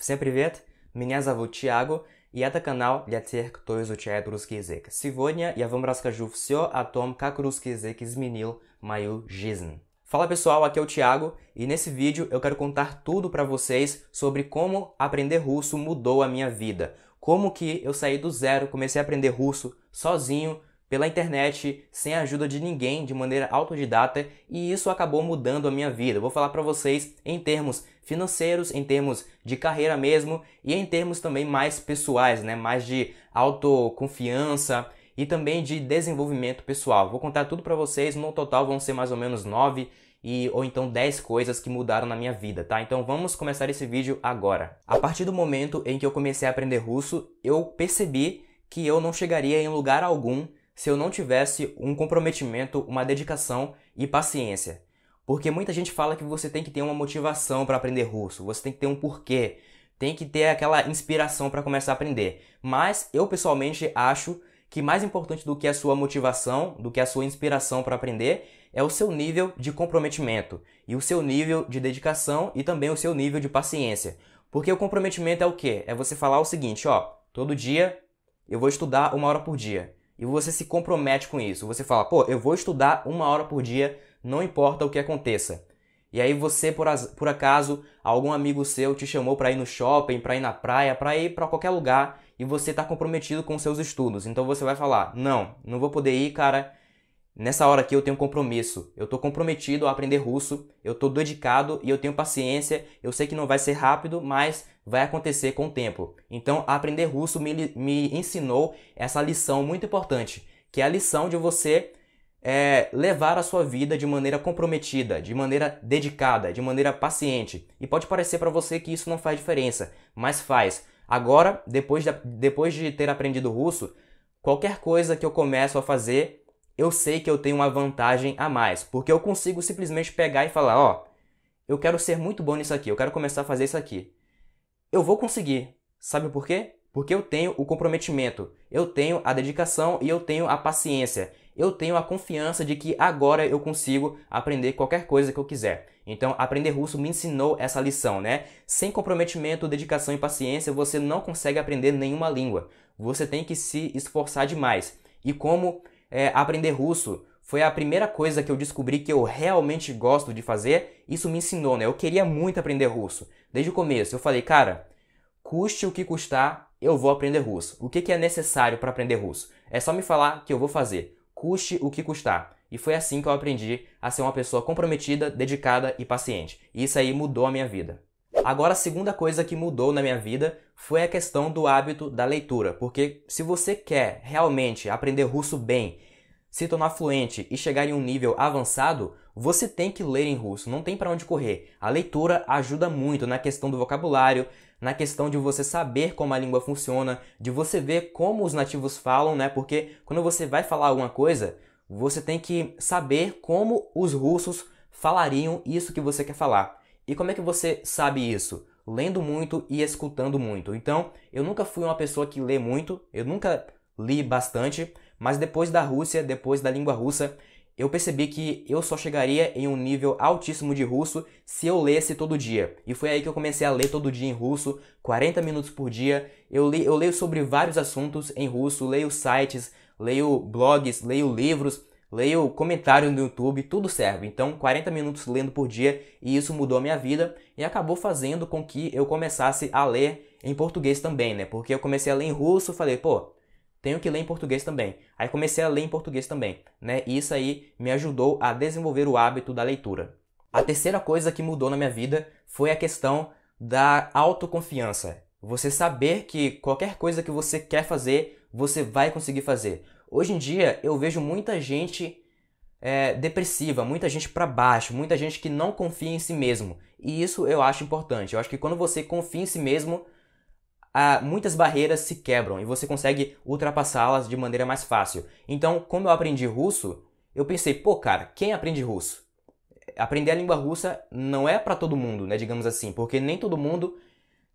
Всем привет! Меня зовут Тиаго, и это канал для тех, кто изучает русский язык. Сегодня я вам расскажу все о том, как русский язык изменил мою жизнь. Fala pessoal, aqui é o Thiago e nesse vídeo eu quero contar tudo para vocês sobre como aprender russo mudou a minha vida. Como que eu saí do zero, comecei a aprender russo sozinho, pela internet, sem a ajuda de ninguém, de maneira autodidata, e isso acabou mudando a minha vida. vou falar para vocês em termos financeiros, em termos de carreira mesmo e em termos também mais pessoais, né? Mais de autoconfiança e também de desenvolvimento pessoal. Vou contar tudo para vocês, no total vão ser mais ou menos nove e ou então 10 coisas que mudaram na minha vida, tá? Então vamos começar esse vídeo agora. A partir do momento em que eu comecei a aprender russo, eu percebi que eu não chegaria em lugar algum se eu não tivesse um comprometimento, uma dedicação e paciência. Porque muita gente fala que você tem que ter uma motivação para aprender russo, você tem que ter um porquê, tem que ter aquela inspiração para começar a aprender. Mas eu pessoalmente acho que mais importante do que a sua motivação, do que a sua inspiração para aprender, é o seu nível de comprometimento e o seu nível de dedicação e também o seu nível de paciência. Porque o comprometimento é o quê? É você falar o seguinte, ó, todo dia eu vou estudar uma hora por dia e você se compromete com isso. Você fala, pô, eu vou estudar uma hora por dia, não importa o que aconteça. E aí você, por, az... por acaso, algum amigo seu te chamou para ir no shopping, para ir na praia, para ir para qualquer lugar e você está comprometido com seus estudos. Então você vai falar, não, não vou poder ir, cara, Nessa hora aqui eu tenho compromisso. Eu estou comprometido a aprender russo, eu estou dedicado e eu tenho paciência. Eu sei que não vai ser rápido, mas vai acontecer com o tempo. Então, aprender russo me, me ensinou essa lição muito importante, que é a lição de você é, levar a sua vida de maneira comprometida, de maneira dedicada, de maneira paciente. E pode parecer para você que isso não faz diferença, mas faz. Agora, depois de, depois de ter aprendido russo, qualquer coisa que eu começo a fazer, eu sei que eu tenho uma vantagem a mais, porque eu consigo simplesmente pegar e falar, ó, oh, eu quero ser muito bom nisso aqui, eu quero começar a fazer isso aqui. Eu vou conseguir. Sabe por quê? Porque eu tenho o comprometimento, eu tenho a dedicação e eu tenho a paciência. Eu tenho a confiança de que agora eu consigo aprender qualquer coisa que eu quiser. Então, aprender russo me ensinou essa lição, né? Sem comprometimento, dedicação e paciência, você não consegue aprender nenhuma língua. Você tem que se esforçar demais. E como é, aprender russo foi a primeira coisa que eu descobri que eu realmente gosto de fazer. Isso me ensinou, né? Eu queria muito aprender russo. Desde o começo, eu falei, cara, custe o que custar, eu vou aprender russo. O que, que é necessário para aprender russo? É só me falar que eu vou fazer. Custe o que custar. E foi assim que eu aprendi a ser uma pessoa comprometida, dedicada e paciente. E isso aí mudou a minha vida. Agora, a segunda coisa que mudou na minha vida foi a questão do hábito da leitura, porque se você quer realmente aprender russo bem, se tornar fluente e chegar em um nível avançado, você tem que ler em russo, não tem para onde correr. A leitura ajuda muito na questão do vocabulário, na questão de você saber como a língua funciona, de você ver como os nativos falam, né? Porque quando você vai falar alguma coisa, você tem que saber como os russos falariam isso que você quer falar. E como é que você sabe isso? lendo muito e escutando muito. Então, eu nunca fui uma pessoa que lê muito, eu nunca li bastante, mas depois da Rússia, depois da língua russa, eu percebi que eu só chegaria em um nível altíssimo de russo se eu lesse todo dia. E foi aí que eu comecei a ler todo dia em russo, 40 minutos por dia. Eu, li, eu leio sobre vários assuntos em russo, leio sites, leio blogs, leio livros, Leio comentário no YouTube, tudo serve. Então, 40 minutos lendo por dia e isso mudou a minha vida e acabou fazendo com que eu começasse a ler em português também, né? Porque eu comecei a ler em russo, falei, pô, tenho que ler em português também. Aí comecei a ler em português também, né? E isso aí me ajudou a desenvolver o hábito da leitura. A terceira coisa que mudou na minha vida foi a questão da autoconfiança. Você saber que qualquer coisa que você quer fazer, você vai conseguir fazer. Hoje em dia eu vejo muita gente é, depressiva, muita gente para baixo, muita gente que não confia em si mesmo. E isso eu acho importante. Eu acho que quando você confia em si mesmo, há, muitas barreiras se quebram e você consegue ultrapassá-las de maneira mais fácil. Então, como eu aprendi russo, eu pensei, pô, cara, quem aprende russo? Aprender a língua russa não é para todo mundo, né, digamos assim, porque nem todo mundo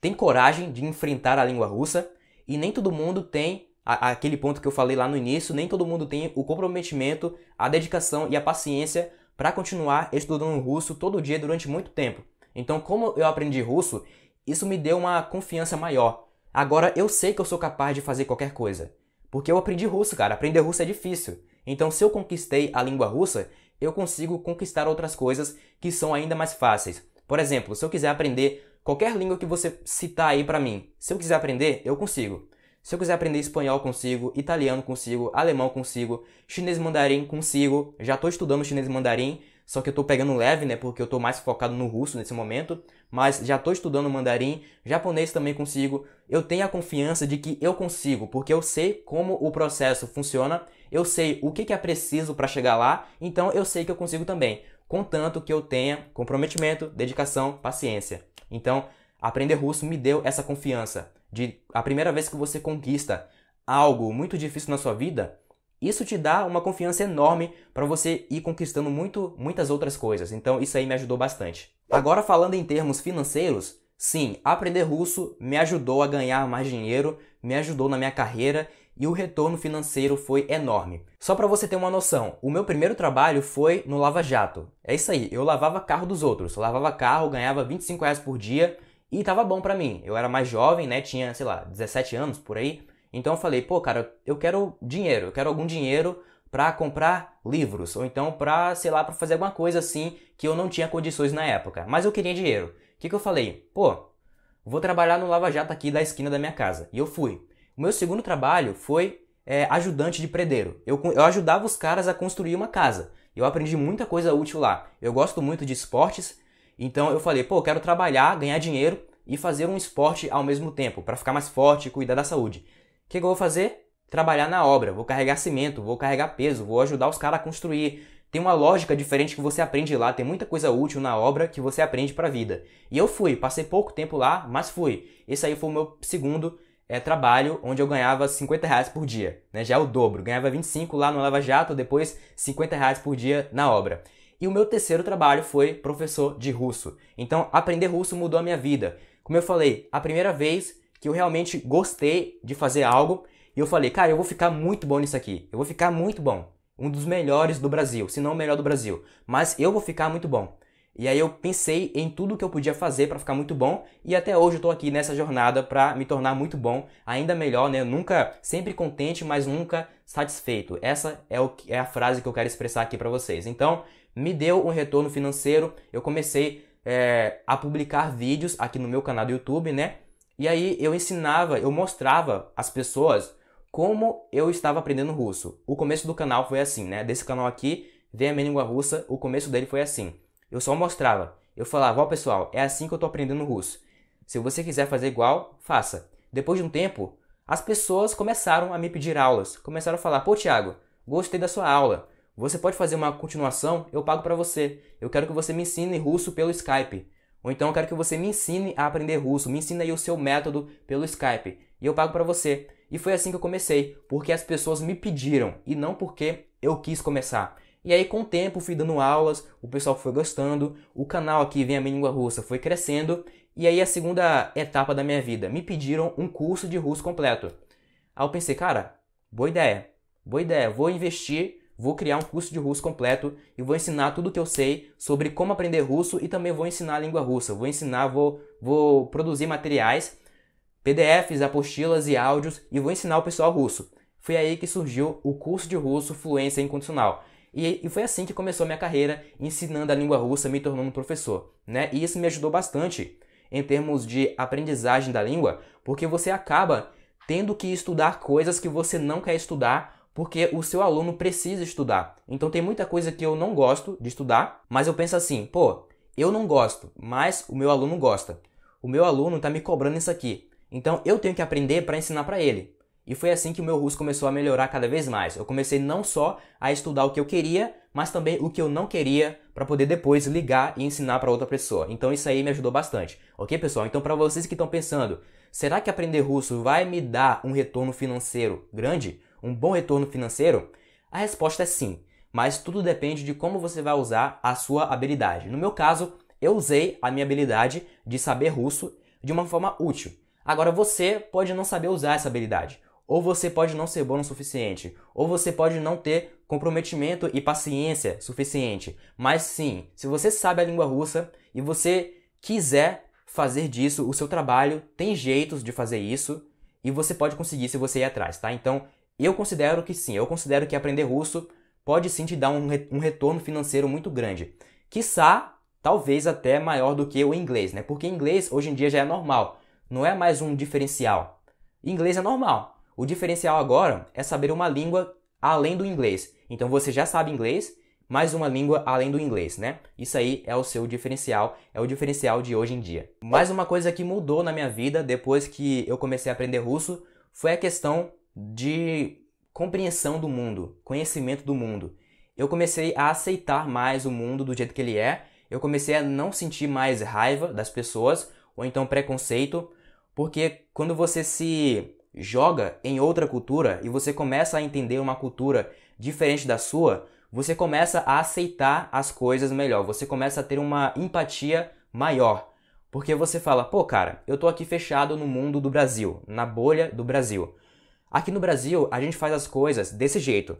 tem coragem de enfrentar a língua russa e nem todo mundo tem aquele ponto que eu falei lá no início, nem todo mundo tem o comprometimento, a dedicação e a paciência para continuar estudando russo todo dia durante muito tempo. Então, como eu aprendi russo, isso me deu uma confiança maior. Agora eu sei que eu sou capaz de fazer qualquer coisa. Porque eu aprendi russo, cara. Aprender russo é difícil. Então, se eu conquistei a língua russa, eu consigo conquistar outras coisas que são ainda mais fáceis. Por exemplo, se eu quiser aprender qualquer língua que você citar aí para mim, se eu quiser aprender, eu consigo. Se eu quiser aprender espanhol, consigo, italiano, consigo, alemão, consigo, chinês mandarim, consigo. Já estou estudando chinês mandarim, só que eu estou pegando leve, né? Porque eu estou mais focado no russo nesse momento. Mas já estou estudando mandarim, japonês também consigo. Eu tenho a confiança de que eu consigo, porque eu sei como o processo funciona, eu sei o que, que é preciso para chegar lá, então eu sei que eu consigo também. Contanto que eu tenha comprometimento, dedicação, paciência. Então, aprender russo me deu essa confiança de a primeira vez que você conquista algo muito difícil na sua vida, isso te dá uma confiança enorme para você ir conquistando muito, muitas outras coisas. Então isso aí me ajudou bastante. Agora falando em termos financeiros, sim, aprender russo me ajudou a ganhar mais dinheiro, me ajudou na minha carreira e o retorno financeiro foi enorme. Só para você ter uma noção, o meu primeiro trabalho foi no lava jato. É isso aí, eu lavava carro dos outros, eu lavava carro, ganhava 25 reais por dia e tava bom para mim. Eu era mais jovem, né? Tinha, sei lá, 17 anos por aí. Então eu falei, pô, cara, eu quero dinheiro, eu quero algum dinheiro para comprar livros ou então para, sei lá, para fazer alguma coisa assim que eu não tinha condições na época, mas eu queria dinheiro. O que, que eu falei? Pô, vou trabalhar no Lava Jato aqui da esquina da minha casa. E eu fui. O meu segundo trabalho foi é, ajudante de predeiro. Eu, eu ajudava os caras a construir uma casa. Eu aprendi muita coisa útil lá. Eu gosto muito de esportes, então eu falei, pô, eu quero trabalhar, ganhar dinheiro e fazer um esporte ao mesmo tempo, para ficar mais forte e cuidar da saúde. O que, que eu vou fazer? Trabalhar na obra, vou carregar cimento, vou carregar peso, vou ajudar os caras a construir. Tem uma lógica diferente que você aprende lá, tem muita coisa útil na obra que você aprende para a vida. E eu fui, passei pouco tempo lá, mas fui. Esse aí foi o meu segundo é, trabalho onde eu ganhava 50 reais por dia, né? já é o dobro. Ganhava 25 lá no Lava Jato, depois 50 reais por dia na obra. E o meu terceiro trabalho foi professor de russo. Então, aprender russo mudou a minha vida. Como eu falei, a primeira vez que eu realmente gostei de fazer algo, e eu falei, cara, eu vou ficar muito bom nisso aqui. Eu vou ficar muito bom. Um dos melhores do Brasil, se não o melhor do Brasil. Mas eu vou ficar muito bom. E aí eu pensei em tudo que eu podia fazer para ficar muito bom e até hoje eu estou aqui nessa jornada para me tornar muito bom, ainda melhor, né? Nunca, sempre contente, mas nunca satisfeito. Essa é, o, é a frase que eu quero expressar aqui para vocês. Então, me deu um retorno financeiro. Eu comecei é, a publicar vídeos aqui no meu canal do YouTube, né? E aí eu ensinava, eu mostrava às pessoas como eu estava aprendendo russo. O começo do canal foi assim, né? Desse canal aqui, Vem a Minha Língua Russa, o começo dele foi assim. Eu só mostrava. Eu falava, ó pessoal, é assim que eu tô aprendendo russo. Se você quiser fazer igual, faça. Depois de um tempo, as pessoas começaram a me pedir aulas. Começaram a falar, pô Thiago, gostei da sua aula. Você pode fazer uma continuação? Eu pago para você. Eu quero que você me ensine russo pelo Skype. Ou então eu quero que você me ensine a aprender russo, me ensine aí o seu método pelo Skype. E eu pago para você. E foi assim que eu comecei, porque as pessoas me pediram e não porque eu quis começar. E aí, com o tempo, fui dando aulas, o pessoal foi gostando, o canal aqui, Vem a Minha Língua Russa, foi crescendo. E aí, a segunda etapa da minha vida, me pediram um curso de russo completo. Aí eu pensei, cara, boa ideia, boa ideia, vou investir Vou criar um curso de russo completo e vou ensinar tudo o que eu sei sobre como aprender russo e também vou ensinar a língua russa. Vou ensinar, vou, vou produzir materiais, PDFs, apostilas e áudios e vou ensinar o pessoal russo. Foi aí que surgiu o curso de russo Fluência Incondicional. E, e foi assim que começou minha carreira ensinando a língua russa, me tornando professor. Né? E isso me ajudou bastante em termos de aprendizagem da língua, porque você acaba tendo que estudar coisas que você não quer estudar porque o seu aluno precisa estudar. Então tem muita coisa que eu não gosto de estudar, mas eu penso assim, pô, eu não gosto, mas o meu aluno gosta. O meu aluno está me cobrando isso aqui. Então eu tenho que aprender para ensinar para ele. E foi assim que o meu russo começou a melhorar cada vez mais. Eu comecei não só a estudar o que eu queria, mas também o que eu não queria para poder depois ligar e ensinar para outra pessoa. Então isso aí me ajudou bastante. OK, pessoal? Então para vocês que estão pensando, será que aprender russo vai me dar um retorno financeiro grande? um bom retorno financeiro? A resposta é sim, mas tudo depende de como você vai usar a sua habilidade. No meu caso, eu usei a minha habilidade de saber russo de uma forma útil. Agora você pode não saber usar essa habilidade, ou você pode não ser bom o suficiente, ou você pode não ter comprometimento e paciência suficiente. Mas sim, se você sabe a língua russa e você quiser fazer disso o seu trabalho, tem jeitos de fazer isso e você pode conseguir se você ir atrás, tá? Então, eu considero que sim, eu considero que aprender russo pode sim te dar um, um retorno financeiro muito grande. Quiçá, talvez até maior do que o inglês, né? Porque inglês hoje em dia já é normal, não é mais um diferencial. Inglês é normal. O diferencial agora é saber uma língua além do inglês. Então você já sabe inglês, mais uma língua além do inglês, né? Isso aí é o seu diferencial, é o diferencial de hoje em dia. Mais uma coisa que mudou na minha vida depois que eu comecei a aprender russo foi a questão de compreensão do mundo, conhecimento do mundo. Eu comecei a aceitar mais o mundo do jeito que ele é, eu comecei a não sentir mais raiva das pessoas ou então preconceito, porque quando você se joga em outra cultura e você começa a entender uma cultura diferente da sua, você começa a aceitar as coisas melhor, você começa a ter uma empatia maior. Porque você fala, pô, cara, eu tô aqui fechado no mundo do Brasil, na bolha do Brasil. Aqui no Brasil, a gente faz as coisas desse jeito.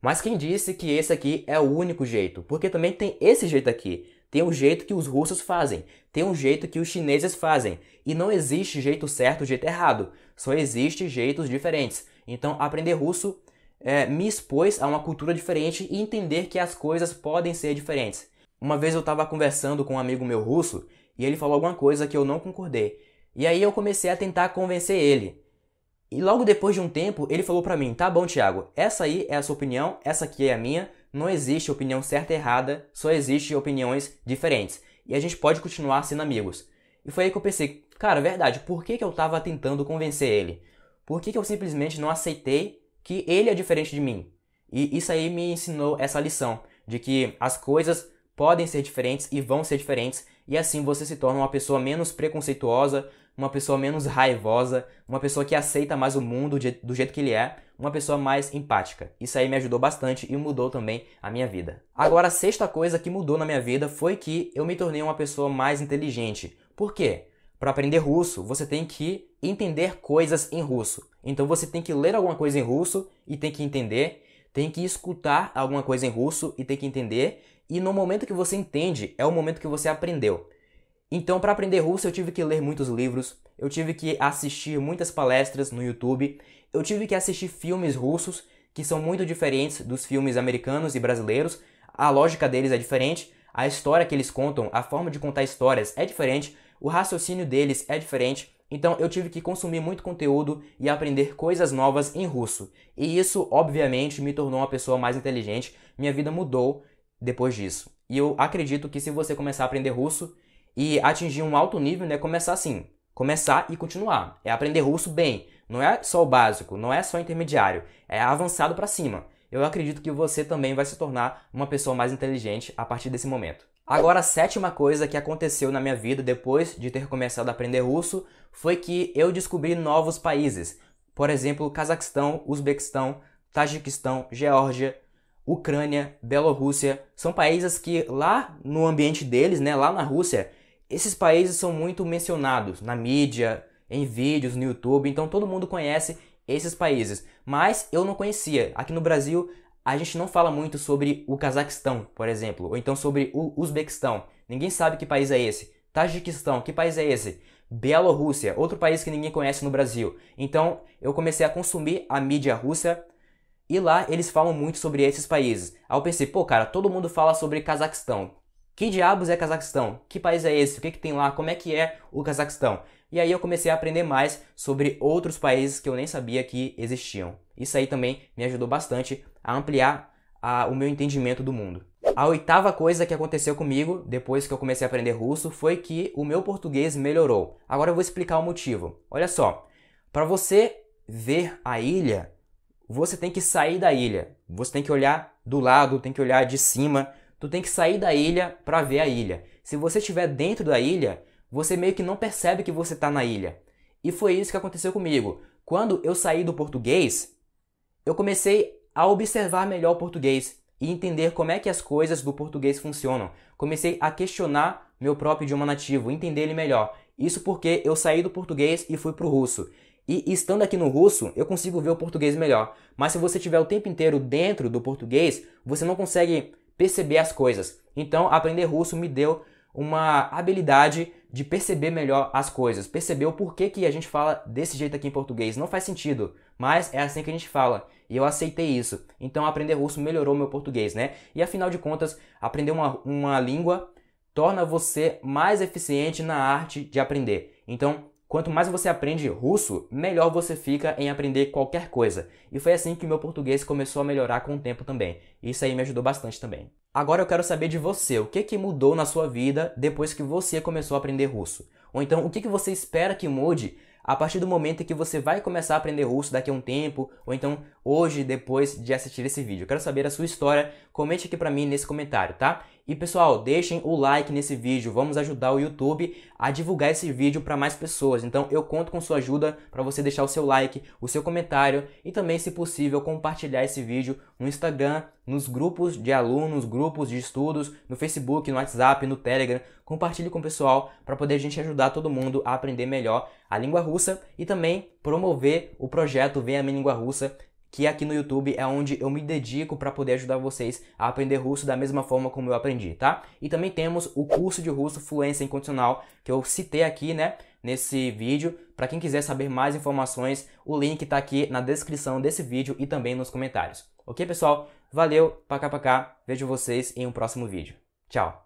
Mas quem disse que esse aqui é o único jeito? Porque também tem esse jeito aqui. Tem o um jeito que os russos fazem, tem um jeito que os chineses fazem. E não existe jeito certo, jeito errado. Só existem jeitos diferentes. Então, aprender russo é, me expôs a uma cultura diferente e entender que as coisas podem ser diferentes. Uma vez eu estava conversando com um amigo meu russo e ele falou alguma coisa que eu não concordei. E aí eu comecei a tentar convencer ele. E logo depois de um tempo, ele falou para mim: "Tá bom, Thiago, essa aí é a sua opinião, essa aqui é a minha. Não existe opinião certa e errada, só existem opiniões diferentes. E a gente pode continuar sendo amigos." E foi aí que eu pensei: "Cara, verdade, por que, que eu tava tentando convencer ele? Por que, que eu simplesmente não aceitei que ele é diferente de mim?" E isso aí me ensinou essa lição de que as coisas podem ser diferentes e vão ser diferentes, e assim você se torna uma pessoa menos preconceituosa, uma pessoa menos raivosa, uma pessoa que aceita mais o mundo do jeito que ele é, uma pessoa mais empática. Isso aí me ajudou bastante e mudou também a minha vida. Agora, a sexta coisa que mudou na minha vida foi que eu me tornei uma pessoa mais inteligente. Por quê? Para aprender russo, você tem que entender coisas em russo. Então você tem que ler alguma coisa em russo e tem que entender, tem que escutar alguma coisa em russo e tem que entender, e no momento que você entende, é o momento que você aprendeu. Então, para aprender russo, eu tive que ler muitos livros, eu tive que assistir muitas palestras no YouTube, eu tive que assistir filmes russos que são muito diferentes dos filmes americanos e brasileiros. A lógica deles é diferente, a história que eles contam, a forma de contar histórias é diferente, o raciocínio deles é diferente. Então eu tive que consumir muito conteúdo e aprender coisas novas em russo. E isso, obviamente, me tornou uma pessoa mais inteligente. Minha vida mudou depois disso. E eu acredito que se você começar a aprender russo, e atingir um alto nível, né, começar assim, começar e continuar. É aprender russo bem, não é só o básico, não é só intermediário, é avançado para cima. Eu acredito que você também vai se tornar uma pessoa mais inteligente a partir desse momento. Agora, a sétima coisa que aconteceu na minha vida depois de ter começado a aprender russo foi que eu descobri novos países. Por exemplo, Cazaquistão, Uzbequistão, Tajiquistão, Geórgia, Ucrânia, Bielorrússia. São países que lá no ambiente deles, né, lá na Rússia, esses países são muito mencionados na mídia, em vídeos, no YouTube, então todo mundo conhece esses países. Mas eu não conhecia. Aqui no Brasil, a gente não fala muito sobre o Cazaquistão, por exemplo, ou então sobre o Uzbequistão. Ninguém sabe que país é esse. Tajiquistão, que país é esse? Bielorrússia, outro país que ninguém conhece no Brasil. Então, eu comecei a consumir a mídia russa e lá eles falam muito sobre esses países. Aí eu pensei, pô, cara, todo mundo fala sobre Cazaquistão que diabos é Cazaquistão? Que país é esse? O que, que tem lá? Como é que é o Cazaquistão? E aí eu comecei a aprender mais sobre outros países que eu nem sabia que existiam. Isso aí também me ajudou bastante a ampliar a, o meu entendimento do mundo. A oitava coisa que aconteceu comigo depois que eu comecei a aprender russo foi que o meu português melhorou. Agora eu vou explicar o motivo. Olha só, para você ver a ilha, você tem que sair da ilha. Você tem que olhar do lado, tem que olhar de cima tu tem que sair da ilha para ver a ilha. Se você estiver dentro da ilha, você meio que não percebe que você está na ilha. E foi isso que aconteceu comigo. Quando eu saí do português, eu comecei a observar melhor o português e entender como é que as coisas do português funcionam. Comecei a questionar meu próprio idioma nativo, entender ele melhor. Isso porque eu saí do português e fui pro russo. E estando aqui no russo, eu consigo ver o português melhor. Mas se você estiver o tempo inteiro dentro do português, você não consegue perceber as coisas. Então, aprender russo me deu uma habilidade de perceber melhor as coisas, perceber o porquê que a gente fala desse jeito aqui em português. Não faz sentido, mas é assim que a gente fala. E eu aceitei isso. Então aprender russo melhorou meu português, né? E afinal de contas, aprender uma, uma língua torna você mais eficiente na arte de aprender. Então, Quanto mais você aprende russo, melhor você fica em aprender qualquer coisa. E foi assim que meu português começou a melhorar com o tempo também. Isso aí me ajudou bastante também. Agora eu quero saber de você, o que, que mudou na sua vida depois que você começou a aprender russo? Ou então, o que, que você espera que mude a partir do momento em que você vai começar a aprender russo daqui a um tempo, ou então hoje, depois de assistir esse vídeo? Eu quero saber a sua história, comente aqui pra mim nesse comentário, tá? E pessoal, deixem o like nesse vídeo, vamos ajudar o YouTube a divulgar esse vídeo para mais pessoas. Então eu conto com sua ajuda para você deixar o seu like, o seu comentário e também, se possível, compartilhar esse vídeo no Instagram, nos grupos de alunos, grupos de estudos, no Facebook, no WhatsApp, no Telegram. Compartilhe com o pessoal para poder a gente ajudar todo mundo a aprender melhor a língua russa e também promover o projeto Venha Minha Língua Russa que aqui no YouTube é onde eu me dedico para poder ajudar vocês a aprender russo da mesma forma como eu aprendi, tá? E também temos o curso de russo Fluência Incondicional, que eu citei aqui, né? nesse vídeo. Para quem quiser saber mais informações, o link está aqui na descrição desse vídeo e também nos comentários. Ok, pessoal? Valeu, pacá, cá. Vejo vocês em um próximo vídeo. Tchau!